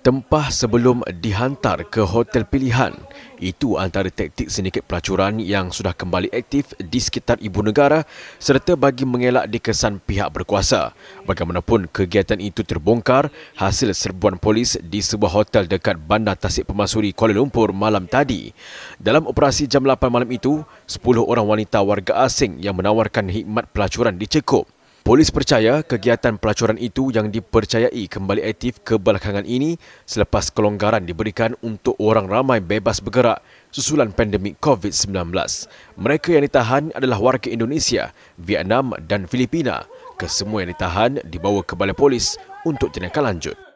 tempah sebelum dihantar ke hotel pilihan. Itu antara taktik sindiket pelacuran yang sudah kembali aktif di sekitar ibu negara serta bagi mengelak dikesan pihak berkuasa. Bagaimanapun kegiatan itu terbongkar hasil serbuan polis di sebuah hotel dekat Bandar Tasik Pemasuri Kuala Lumpur malam tadi. Dalam operasi jam 8 malam itu, 10 orang wanita warga asing yang menawarkan khidmat pelacuran dicekup. Polis percaya kegiatan pelacuran itu yang dipercayai kembali aktif kebelakangan ini selepas kelonggaran diberikan untuk orang ramai bebas bergerak susulan pandemik COVID-19. Mereka yang ditahan adalah warga Indonesia, Vietnam dan Filipina. Kesemua yang ditahan dibawa ke balai polis untuk tindakan lanjut.